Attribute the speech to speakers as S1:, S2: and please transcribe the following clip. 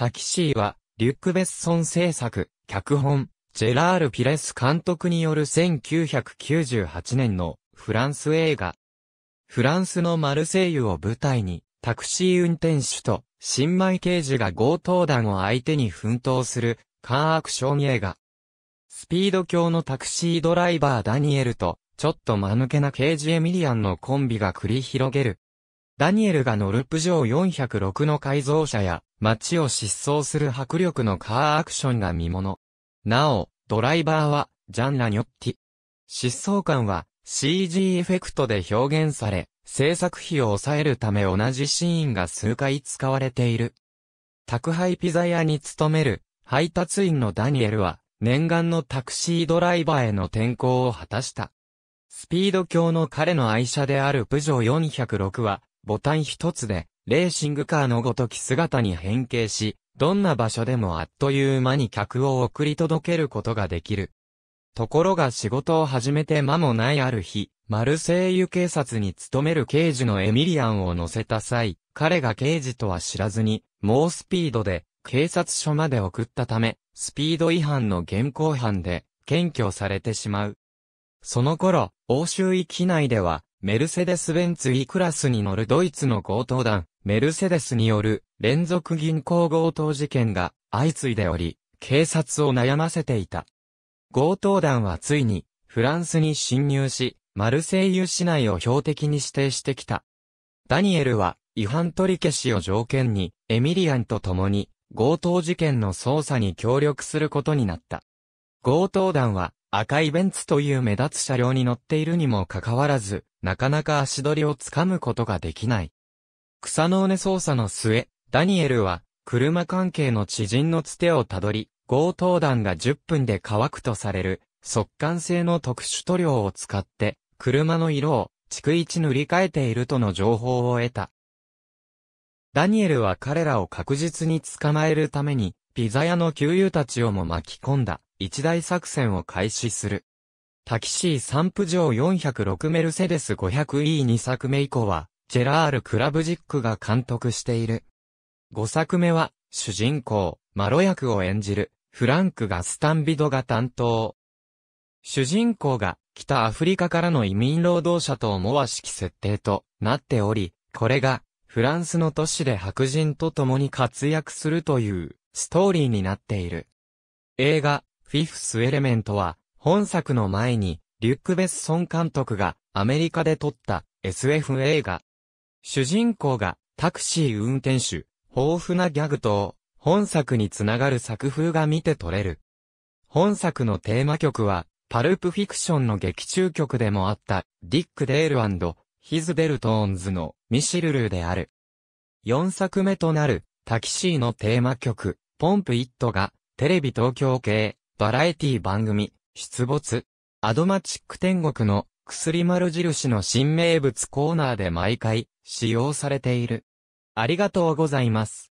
S1: タキシーは、リュック・ベッソン制作、脚本、ジェラール・ピレス監督による1998年のフランス映画。フランスのマルセイユを舞台に、タクシー運転手と新米刑事が強盗団を相手に奮闘するカーアクション映画。スピード教のタクシードライバーダニエルと、ちょっと間抜けな刑事エミリアンのコンビが繰り広げる。ダニエルが乗るプジョー406の改造車や、街を疾走する迫力のカーアクションが見物。なお、ドライバーは、ジャン・ラニョッティ。疾走感は、CG エフェクトで表現され、制作費を抑えるため同じシーンが数回使われている。宅配ピザ屋に勤める配達員のダニエルは念願のタクシードライバーへの転向を果たした。スピード強の彼の愛車であるプジョー406はボタン一つでレーシングカーのごとき姿に変形し、どんな場所でもあっという間に客を送り届けることができる。ところが仕事を始めて間もないある日、マルセイユ警察に勤める刑事のエミリアンを乗せた際、彼が刑事とは知らずに、猛スピードで、警察署まで送ったため、スピード違反の現行犯で、検挙されてしまう。その頃、欧州域内では、メルセデス・ベンツ E クラスに乗るドイツの強盗団、メルセデスによる連続銀行強盗事件が相次いでおり、警察を悩ませていた。強盗団はついにフランスに侵入し、マルセイユ市内を標的に指定してきた。ダニエルは違反取り消しを条件にエミリアンと共に強盗事件の捜査に協力することになった。強盗団は赤いベンツという目立つ車両に乗っているにもかかわらず、なかなか足取りをつかむことができない。草の根捜査の末、ダニエルは、車関係の知人のつてをたどり、強盗団が10分で乾くとされる、速乾性の特殊塗料を使って、車の色を、逐一塗り替えているとの情報を得た。ダニエルは彼らを確実に捕まえるために、ピザ屋の給油たちをも巻き込んだ、一大作戦を開始する。タキシーサンプ406メルセデス 500E2 作目以降は、ジェラール・クラブジックが監督している。5作目は、主人公、マロ役を演じる、フランクガスタンビドが担当。主人公が、北アフリカからの移民労働者と思わしき設定となっており、これが、フランスの都市で白人と共に活躍するという、ストーリーになっている。映画、フィフス・エレメントは、本作の前に、リュック・ベッソン監督が、アメリカで撮った、SF 映画、主人公がタクシー運転手、豊富なギャグと、本作につながる作風が見て取れる。本作のテーマ曲は、パルプフィクションの劇中曲でもあった、ディック・デールヒズ・ベルトーンズのミシルルーである。4作目となる、タキシーのテーマ曲、ポンプ・イットが、テレビ東京系、バラエティ番組、出没、アドマチック天国の薬丸印の新名物コーナーで毎回使用されている。ありがとうございます。